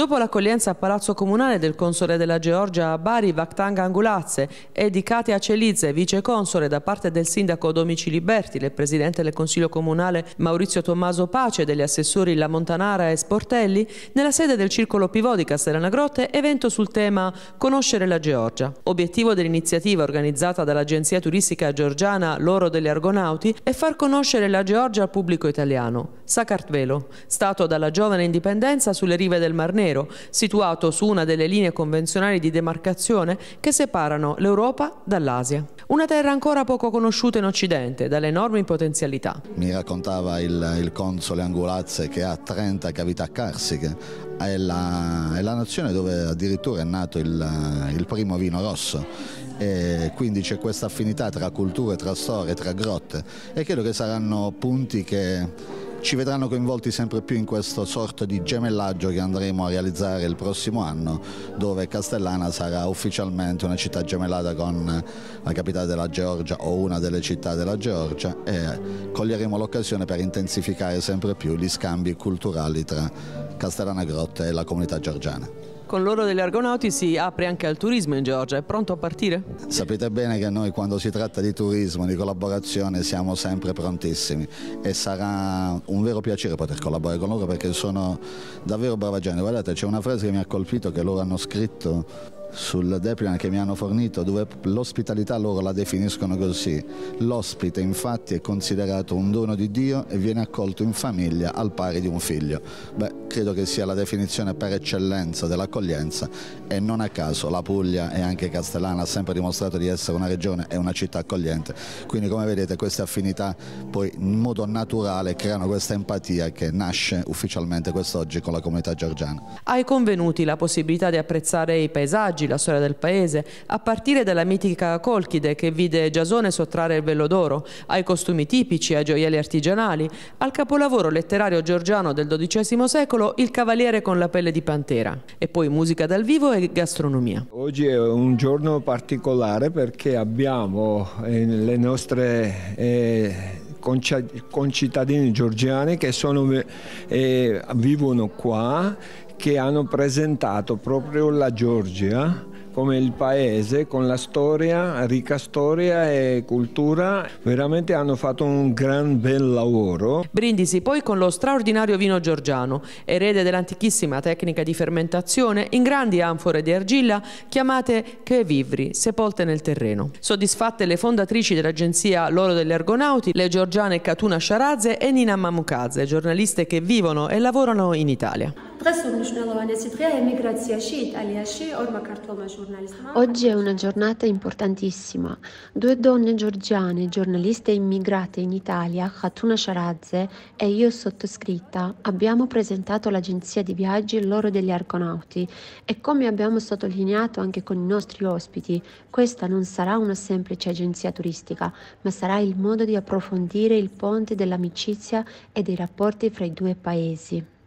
Dopo l'accoglienza a Palazzo Comunale del console della Georgia a Bari, Vakhtang Angulazze, e di Katia Celizze, viceconsole da parte del sindaco Domici Liberti, del presidente del consiglio comunale Maurizio Tommaso Pace, e degli assessori La Montanara e Sportelli, nella sede del circolo Pivò di Castellana Grotte, evento sul tema Conoscere la Georgia. Obiettivo dell'iniziativa organizzata dall'agenzia turistica georgiana L'Oro degli Argonauti è far conoscere la Georgia al pubblico italiano. Sacartvelo, stato dalla giovane indipendenza sulle rive del Mar Nero, nero, situato su una delle linee convenzionali di demarcazione che separano l'Europa dall'Asia. Una terra ancora poco conosciuta in Occidente, dalle enormi potenzialità. Mi raccontava il, il console Angulazze che ha 30 cavità carsiche, è la, è la, nazione dove addirittura è nato il, il primo vino rosso e quindi c'è questa affinità tra culture, tra storie, tra grotte e credo che saranno punti che ci vedranno coinvolti sempre più in questo sorto di gemellaggio che andremo a realizzare il prossimo anno, dove Castellana sarà ufficialmente una città gemellata con la capitale della Georgia o una delle città della Georgia e coglieremo l'occasione per intensificare sempre più gli scambi culturali tra Castellana Grotte e la comunità georgiana. Con l'oro degli argonauti si apre anche al turismo in Georgia, è pronto a partire? Sapete bene che noi quando si tratta di turismo, di collaborazione, siamo sempre prontissimi e sarà un vero piacere poter collaborare con loro perché sono davvero brava gente. Guardate, c'è una frase che mi ha colpito che loro hanno scritto sul deplina che mi hanno fornito, dove l'ospitalità loro la definiscono così. L'ospite infatti è considerato un dono di Dio e viene accolto in famiglia al pari di un figlio. Beh, credo che sia la definizione per eccellenza dell'accoglienza e non a caso la Puglia e anche Castellana ha sempre dimostrato di essere una regione e una città accogliente, quindi come vedete queste affinità poi in modo naturale creano questa empatia che nasce ufficialmente quest'oggi con la comunità giorgiana. Ai convenuti la possibilità di apprezzare i paesaggi saggi, la storia del paese, a partire dalla mitica Colchide che vide Giasone sottrarre il vello d'oro, ai costumi tipici, ai gioielli artigianali, al capolavoro letterario georgiano del XII secolo Il cavaliere con la pelle di pantera e poi musica dal vivo e gastronomia. Oggi è un giorno particolare perché abbiamo eh, le nostre... Eh concittadini georgiani che sono, eh, vivono qua, che hanno presentato proprio la Georgia come il paese con la storia, ricca storia e cultura, veramente hanno fatto un gran bel lavoro. Brindisi poi con lo straordinario vino georgiano, erede dell'antichissima tecnica di fermentazione in grandi anfore di argilla chiamate chevivri, sepolte nel terreno. Soddisfatte le fondatrici dell'agenzia L'Oro degli Argonauti, le georgiane Katuna Sharazze e Nina Mamukadze, giornaliste che vivono e lavorano in Italia. Oggi è una giornata importantissima. Due donne georgiane, giornaliste immigrate in Italia, Khatuna Sharazze e io sottoscritta, abbiamo presentato l'agenzia di viaggi L'oro degli Arconauti e come abbiamo sottolineato anche con i nostri ospiti, questa non sarà una semplice agenzia turistica, ma sarà il modo di approfondire il ponte dell'amicizia e dei rapporti fra i due paesi.